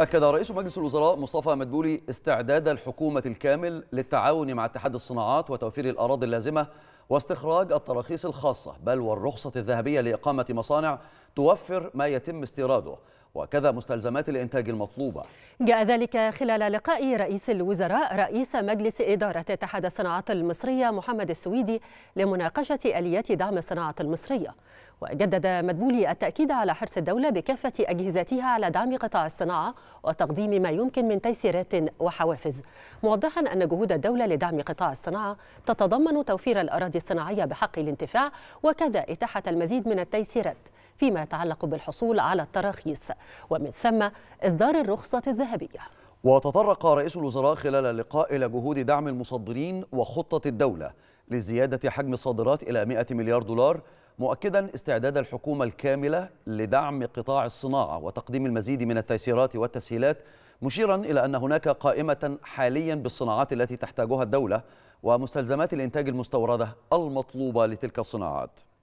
أكد رئيس مجلس الوزراء مصطفى مدبولي استعداد الحكومة الكامل للتعاون مع اتحاد الصناعات وتوفير الأراضي اللازمة واستخراج التراخيص الخاصة بل والرخصة الذهبية لإقامة مصانع توفر ما يتم استيراده وكذا مستلزمات الإنتاج المطلوبة جاء ذلك خلال لقاء رئيس الوزراء رئيس مجلس إدارة اتحاد الصناعات المصرية محمد السويدي لمناقشة آليات دعم الصناعة المصرية وجدد مدبولي التأكيد على حرص الدولة بكافة أجهزتها على دعم قطاع الصناعة وتقديم ما يمكن من تيسيرات وحوافز موضحا أن جهود الدولة لدعم قطاع الصناعة تتضمن توفير الأراضي الأراضي الصناعية بحق الانتفاع وكذا إتاحة المزيد من التيسيرات فيما يتعلق بالحصول على التراخيص ومن ثم إصدار الرخصة الذهبية وتطرق رئيس الوزراء خلال اللقاء إلى جهود دعم المصدرين وخطة الدولة لزيادة حجم الصادرات إلى 100 مليار دولار مؤكدا استعداد الحكومة الكاملة لدعم قطاع الصناعة وتقديم المزيد من التيسيرات والتسهيلات مشيرا إلى أن هناك قائمة حاليا بالصناعات التي تحتاجها الدولة ومستلزمات الإنتاج المستوردة المطلوبة لتلك الصناعات